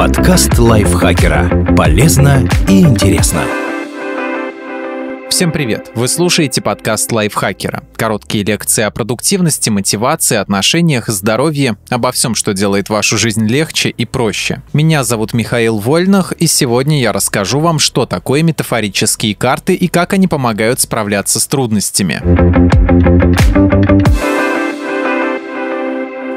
Подкаст лайфхакера. Полезно и интересно. Всем привет! Вы слушаете подкаст лайфхакера. Короткие лекции о продуктивности, мотивации, отношениях, здоровье, обо всем, что делает вашу жизнь легче и проще. Меня зовут Михаил Вольнах, и сегодня я расскажу вам, что такое метафорические карты и как они помогают справляться с трудностями.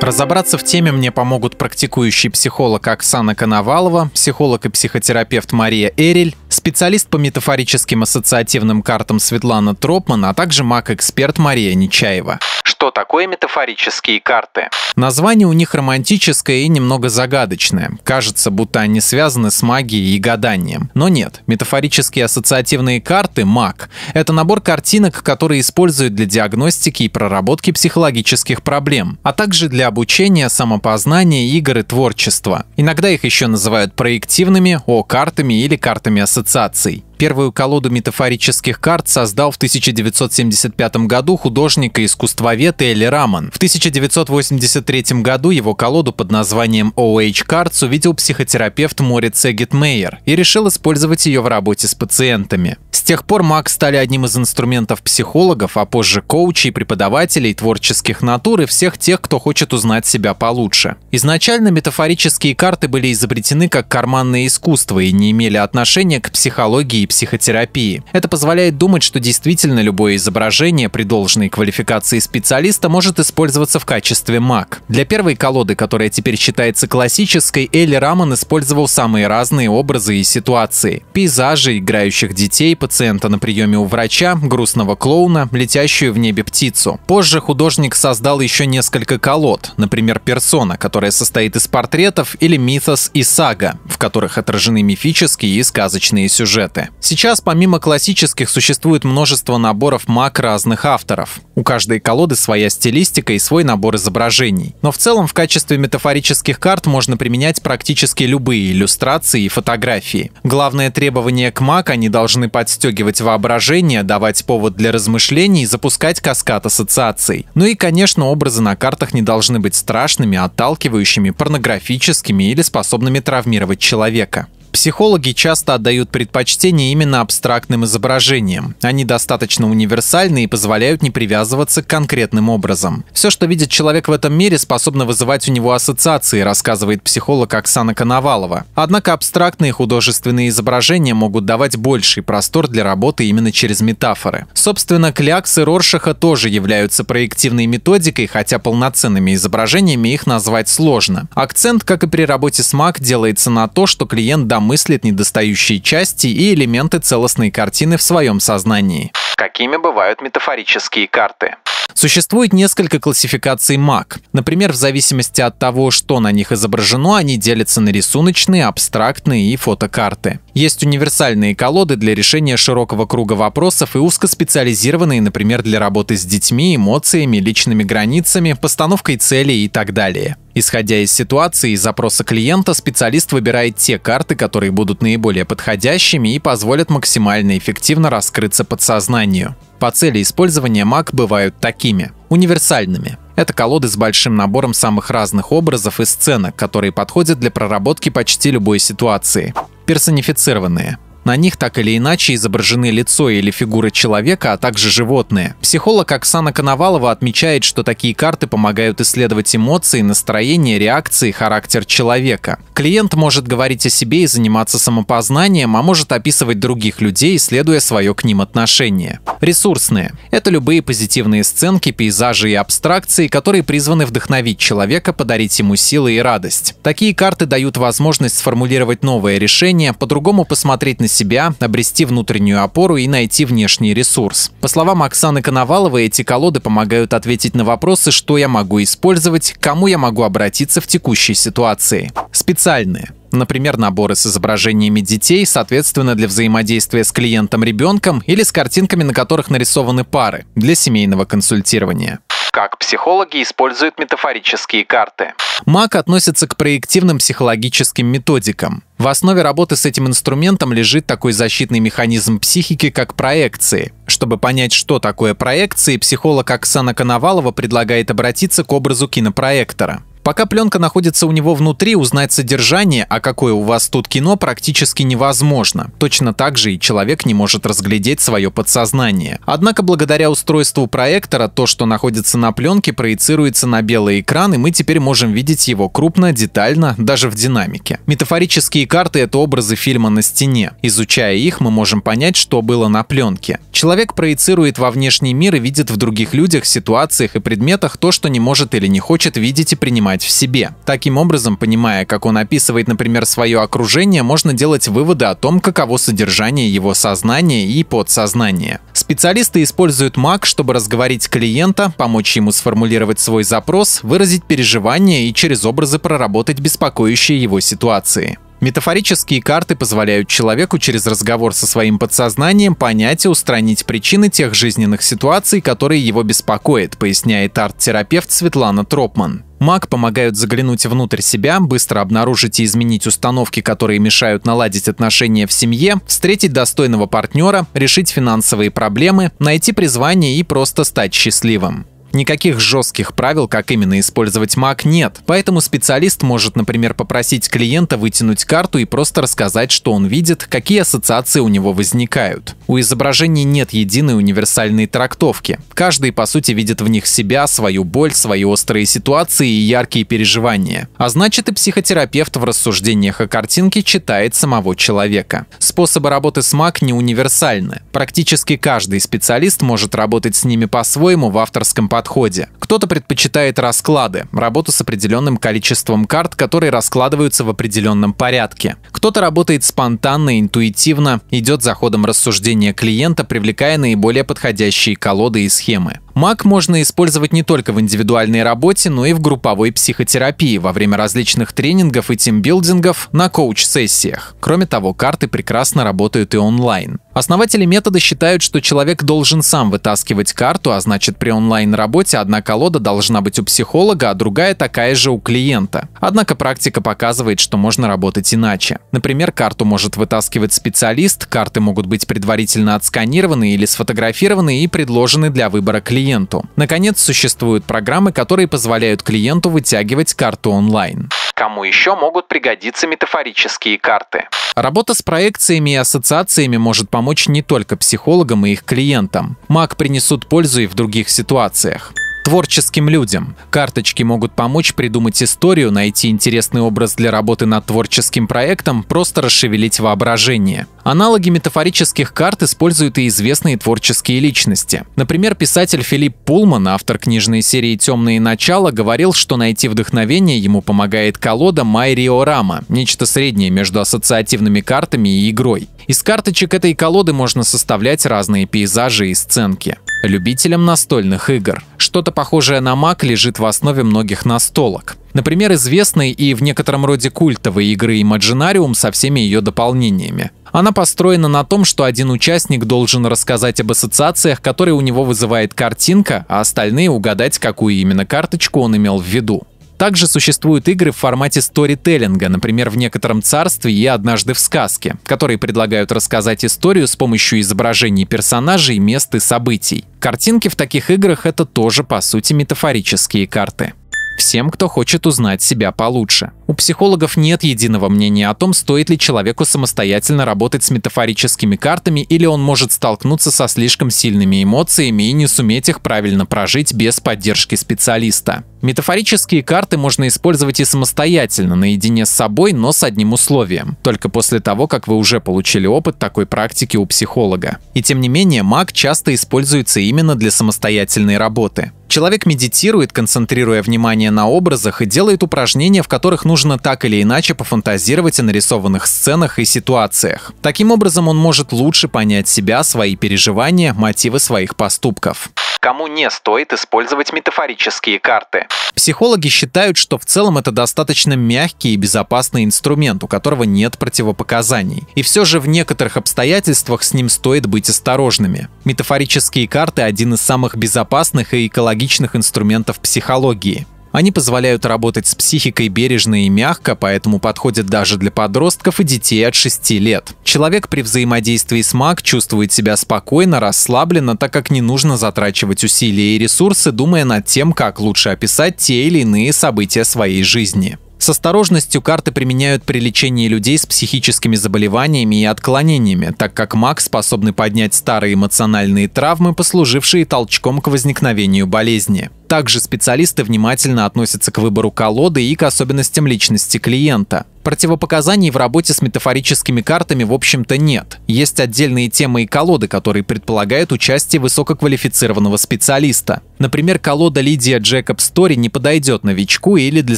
Разобраться в теме мне помогут практикующий психолог Оксана Коновалова, психолог и психотерапевт Мария Эрель, специалист по метафорическим ассоциативным картам Светлана Тропман, а также маг-эксперт Мария Нечаева. Что такое метафорические карты? Название у них романтическое и немного загадочное. Кажется, будто они связаны с магией и гаданием. Но нет, метафорические ассоциативные карты МАК — это набор картинок, которые используют для диагностики и проработки психологических проблем, а также для обучения, самопознания, игр и творчества. Иногда их еще называют проективными, о-картами или картами ассоциативными ассоциаций. Первую колоду метафорических карт создал в 1975 году художник и искусствовед Элли Раман. В 1983 году его колоду под названием OH Cards увидел психотерапевт Морец Эггет Мейер и решил использовать ее в работе с пациентами. С тех пор маг стали одним из инструментов психологов, а позже коучей, преподавателей, творческих натур и всех тех, кто хочет узнать себя получше. Изначально метафорические карты были изобретены как карманное искусство и не имели отношения к психологии и психотерапии. Это позволяет думать, что действительно любое изображение при должной квалификации специалиста может использоваться в качестве маг. Для первой колоды, которая теперь считается классической, Элли Раман использовал самые разные образы и ситуации. Пейзажи, играющих детей, пациента на приеме у врача, грустного клоуна, летящую в небе птицу. Позже художник создал еще несколько колод, например, персона, которая состоит из портретов, или мифос и сага, в которых отражены мифические и сказочные сюжеты. Сейчас помимо классических существует множество наборов мак разных авторов. У каждой колоды своя стилистика и свой набор изображений. Но в целом в качестве метафорических карт можно применять практически любые иллюстрации и фотографии. Главное требование к мак они должны подстегивать воображение, давать повод для размышлений и запускать каскад ассоциаций. Ну и, конечно, образы на картах не должны быть страшными, отталкивающими, порнографическими или способными травмировать человека. Психологи часто отдают предпочтение именно абстрактным изображениям. Они достаточно универсальны и позволяют не привязываться к конкретным образам. Все, что видит человек в этом мире, способно вызывать у него ассоциации, рассказывает психолог Оксана Коновалова. Однако абстрактные художественные изображения могут давать больший простор для работы именно через метафоры. Собственно, кляксы Роршаха тоже являются проективной методикой, хотя полноценными изображениями их назвать сложно. Акцент, как и при работе с МАК, делается на то, что клиент дам замыслит недостающие части и элементы целостной картины в своем сознании. Какими бывают метафорические карты? Существует несколько классификаций маг. Например, в зависимости от того, что на них изображено, они делятся на рисуночные, абстрактные и фотокарты. Есть универсальные колоды для решения широкого круга вопросов и узкоспециализированные, например, для работы с детьми, эмоциями, личными границами, постановкой целей и так далее. Исходя из ситуации и запроса клиента, специалист выбирает те карты, которые будут наиболее подходящими и позволят максимально эффективно раскрыться подсознанию. По цели использования маг бывают такими – универсальными. Это колоды с большим набором самых разных образов и сценок, которые подходят для проработки почти любой ситуации. Персонифицированные. На них так или иначе изображены лицо или фигуры человека, а также животные. Психолог Оксана Коновалова отмечает, что такие карты помогают исследовать эмоции, настроение, реакции, характер человека. Клиент может говорить о себе и заниматься самопознанием, а может описывать других людей, исследуя свое к ним отношение. Ресурсные. Это любые позитивные сценки, пейзажи и абстракции, которые призваны вдохновить человека, подарить ему силы и радость. Такие карты дают возможность сформулировать новое решение, по-другому посмотреть на себя, обрести внутреннюю опору и найти внешний ресурс. По словам Оксаны Коноваловой, эти колоды помогают ответить на вопросы, что я могу использовать, кому я могу обратиться в текущей ситуации. Специальные например, наборы с изображениями детей, соответственно, для взаимодействия с клиентом-ребенком или с картинками, на которых нарисованы пары, для семейного консультирования как психологи используют метафорические карты. МАК относится к проективным психологическим методикам. В основе работы с этим инструментом лежит такой защитный механизм психики, как проекции. Чтобы понять, что такое проекции, психолог Оксана Коновалова предлагает обратиться к образу кинопроектора. Пока пленка находится у него внутри, узнать содержание, а какое у вас тут кино, практически невозможно. Точно так же и человек не может разглядеть свое подсознание. Однако благодаря устройству проектора, то, что находится на пленке, проецируется на белый экран, и мы теперь можем видеть его крупно, детально, даже в динамике. Метафорические карты — это образы фильма на стене. Изучая их, мы можем понять, что было на пленке. Человек проецирует во внешний мир и видит в других людях, ситуациях и предметах то, что не может или не хочет видеть и принимать принимать в себе. Таким образом, понимая, как он описывает, например, свое окружение, можно делать выводы о том, каково содержание его сознания и подсознания. Специалисты используют Мак, чтобы разговорить клиента, помочь ему сформулировать свой запрос, выразить переживания и через образы проработать беспокоящие его ситуации. Метафорические карты позволяют человеку через разговор со своим подсознанием понять и устранить причины тех жизненных ситуаций, которые его беспокоят, поясняет арт-терапевт Светлана Тропман. Маг помогают заглянуть внутрь себя, быстро обнаружить и изменить установки, которые мешают наладить отношения в семье, встретить достойного партнера, решить финансовые проблемы, найти призвание и просто стать счастливым. Никаких жестких правил, как именно использовать Mac, нет. Поэтому специалист может, например, попросить клиента вытянуть карту и просто рассказать, что он видит, какие ассоциации у него возникают. У изображений нет единой универсальной трактовки. Каждый, по сути, видит в них себя, свою боль, свои острые ситуации и яркие переживания. А значит, и психотерапевт в рассуждениях о картинке читает самого человека. Способы работы с Mac не универсальны. Практически каждый специалист может работать с ними по-своему в авторском потоке подходе. Кто-то предпочитает расклады, работу с определенным количеством карт, которые раскладываются в определенном порядке. Кто-то работает спонтанно, интуитивно, идет за ходом рассуждения клиента, привлекая наиболее подходящие колоды и схемы. МАК можно использовать не только в индивидуальной работе, но и в групповой психотерапии во время различных тренингов и тимбилдингов на коуч-сессиях. Кроме того, карты прекрасно работают и онлайн. Основатели метода считают, что человек должен сам вытаскивать карту, а значит при онлайн-работе одна колода должна быть у психолога, а другая такая же у клиента. Однако практика показывает, что можно работать иначе. Например, карту может вытаскивать специалист, карты могут быть предварительно отсканированы или сфотографированы и предложены для выбора клиента клиенту. Наконец, существуют программы, которые позволяют клиенту вытягивать карту онлайн. Кому еще могут пригодиться метафорические карты? Работа с проекциями и ассоциациями может помочь не только психологам и их клиентам. Маг принесут пользу и в других ситуациях. Творческим людям. Карточки могут помочь придумать историю, найти интересный образ для работы над творческим проектом, просто расшевелить воображение. Аналоги метафорических карт используют и известные творческие личности. Например, писатель Филипп Пулман, автор книжной серии «Темные начала», говорил, что найти вдохновение ему помогает колода Майриорама, нечто среднее между ассоциативными картами и игрой. Из карточек этой колоды можно составлять разные пейзажи и сценки. Любителям настольных игр. Что-то похожее на маг лежит в основе многих настолок. Например, известные и в некотором роде культовые игры Imaginarium со всеми ее дополнениями. Она построена на том, что один участник должен рассказать об ассоциациях, которые у него вызывает картинка, а остальные угадать, какую именно карточку он имел в виду. Также существуют игры в формате сторителлинга, например, в некотором царстве и однажды в сказке, которые предлагают рассказать историю с помощью изображений персонажей, мест и событий. Картинки в таких играх — это тоже, по сути, метафорические карты всем, кто хочет узнать себя получше. У психологов нет единого мнения о том, стоит ли человеку самостоятельно работать с метафорическими картами или он может столкнуться со слишком сильными эмоциями и не суметь их правильно прожить без поддержки специалиста. Метафорические карты можно использовать и самостоятельно, наедине с собой, но с одним условием. Только после того, как вы уже получили опыт такой практики у психолога. И тем не менее, маг часто используется именно для самостоятельной работы. Человек медитирует, концентрируя внимание на образах и делает упражнения, в которых нужно так или иначе пофантазировать о нарисованных сценах и ситуациях. Таким образом он может лучше понять себя, свои переживания, мотивы своих поступков кому не стоит использовать метафорические карты. Психологи считают, что в целом это достаточно мягкий и безопасный инструмент, у которого нет противопоказаний. И все же в некоторых обстоятельствах с ним стоит быть осторожными. Метафорические карты – один из самых безопасных и экологичных инструментов психологии. Они позволяют работать с психикой бережно и мягко, поэтому подходят даже для подростков и детей от 6 лет. Человек при взаимодействии с маг чувствует себя спокойно, расслабленно, так как не нужно затрачивать усилия и ресурсы, думая над тем, как лучше описать те или иные события своей жизни. С осторожностью карты применяют при лечении людей с психическими заболеваниями и отклонениями, так как маг способны поднять старые эмоциональные травмы, послужившие толчком к возникновению болезни. Также специалисты внимательно относятся к выбору колоды и к особенностям личности клиента. Противопоказаний в работе с метафорическими картами в общем-то нет. Есть отдельные темы и колоды, которые предполагают участие высококвалифицированного специалиста. Например, колода Лидия Джекоб Стори не подойдет новичку или для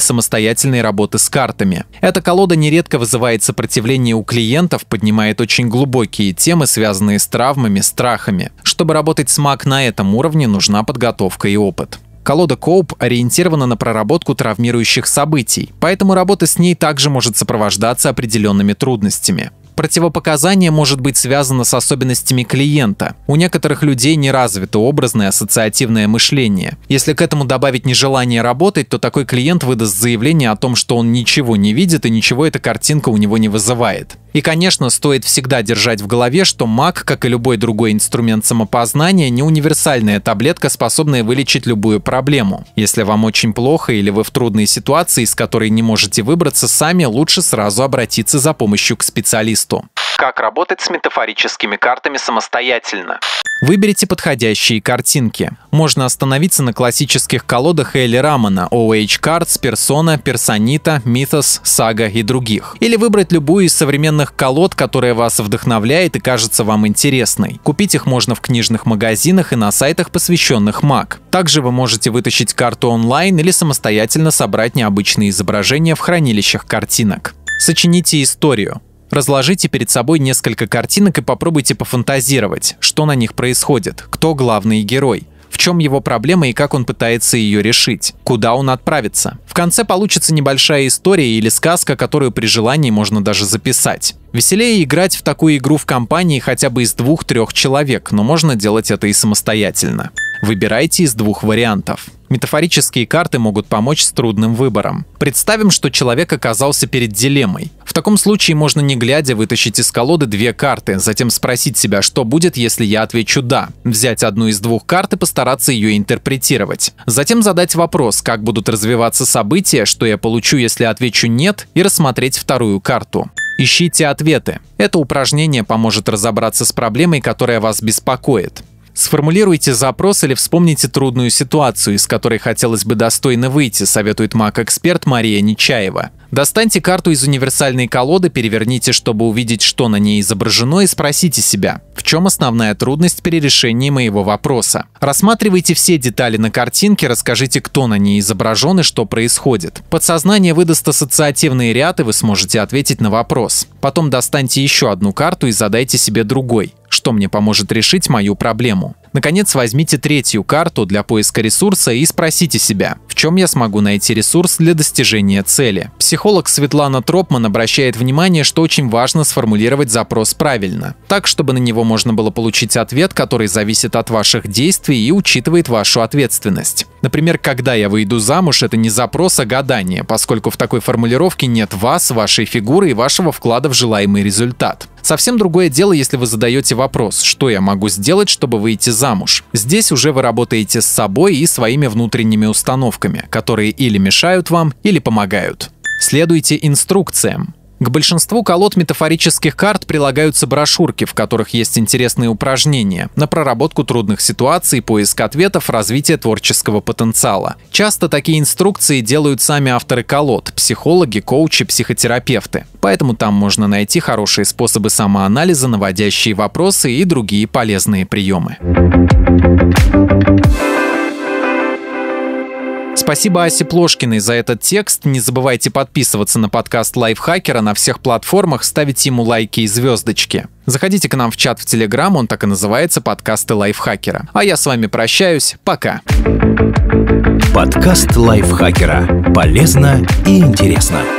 самостоятельной работы с картами. Эта колода нередко вызывает сопротивление у клиентов, поднимает очень глубокие темы, связанные с травмами, страхами. Чтобы работать с маг на этом уровне, нужна подготовка и опыт. Колода Коуп ориентирована на проработку травмирующих событий, поэтому работа с ней также может сопровождаться определенными трудностями. Противопоказание может быть связано с особенностями клиента. У некоторых людей не развито образное ассоциативное мышление. Если к этому добавить нежелание работать, то такой клиент выдаст заявление о том, что он ничего не видит и ничего эта картинка у него не вызывает. И, конечно, стоит всегда держать в голове, что маг, как и любой другой инструмент самопознания, не универсальная таблетка, способная вылечить любую проблему. Если вам очень плохо или вы в трудной ситуации, из которой не можете выбраться сами, лучше сразу обратиться за помощью к специалисту. Как работать с метафорическими картами самостоятельно? Выберите подходящие картинки. Можно остановиться на классических колодах Элли Рамана, OH Cards, Persona, Персонита, Mythos, Saga и других. Или выбрать любую из современных колод, которая вас вдохновляет и кажется вам интересной. Купить их можно в книжных магазинах и на сайтах, посвященных Mac. Также вы можете вытащить карту онлайн или самостоятельно собрать необычные изображения в хранилищах картинок. Сочините историю. Разложите перед собой несколько картинок и попробуйте пофантазировать, что на них происходит, кто главный герой, в чем его проблема и как он пытается ее решить, куда он отправится. В конце получится небольшая история или сказка, которую при желании можно даже записать. Веселее играть в такую игру в компании хотя бы из двух-трех человек, но можно делать это и самостоятельно. Выбирайте из двух вариантов. Метафорические карты могут помочь с трудным выбором. Представим, что человек оказался перед дилеммой. В таком случае можно не глядя вытащить из колоды две карты, затем спросить себя, что будет, если я отвечу «да». Взять одну из двух карт и постараться ее интерпретировать. Затем задать вопрос, как будут развиваться события, что я получу, если отвечу «нет», и рассмотреть вторую карту. Ищите ответы. Это упражнение поможет разобраться с проблемой, которая вас беспокоит. Сформулируйте запрос или вспомните трудную ситуацию, из которой хотелось бы достойно выйти, советует маг-эксперт Мария Нечаева. Достаньте карту из универсальной колоды, переверните, чтобы увидеть, что на ней изображено, и спросите себя, в чем основная трудность при решении моего вопроса. Рассматривайте все детали на картинке, расскажите, кто на ней изображен и что происходит. Подсознание выдаст ассоциативный ряд, и вы сможете ответить на вопрос. Потом достаньте еще одну карту и задайте себе другой что мне поможет решить мою проблему. Наконец, возьмите третью карту для поиска ресурса и спросите себя, в чем я смогу найти ресурс для достижения цели. Психолог Светлана Тропман обращает внимание, что очень важно сформулировать запрос правильно, так, чтобы на него можно было получить ответ, который зависит от ваших действий и учитывает вашу ответственность. Например, когда я выйду замуж, это не запрос, а гадание, поскольку в такой формулировке нет вас, вашей фигуры и вашего вклада в желаемый результат. Совсем другое дело, если вы задаете вопрос, что я могу сделать, чтобы выйти замуж замуж. Здесь уже вы работаете с собой и своими внутренними установками, которые или мешают вам, или помогают. Следуйте инструкциям. К большинству колод метафорических карт прилагаются брошюрки, в которых есть интересные упражнения на проработку трудных ситуаций, поиск ответов, развитие творческого потенциала. Часто такие инструкции делают сами авторы колод – психологи, коучи, психотерапевты. Поэтому там можно найти хорошие способы самоанализа, наводящие вопросы и другие полезные приемы. Спасибо Асе Плошкиной за этот текст. Не забывайте подписываться на подкаст Лайфхакера на всех платформах, ставить ему лайки и звездочки. Заходите к нам в чат в Телеграм, он так и называется «Подкасты Лайфхакера». А я с вами прощаюсь. Пока. Подкаст Лайфхакера. Полезно и интересно.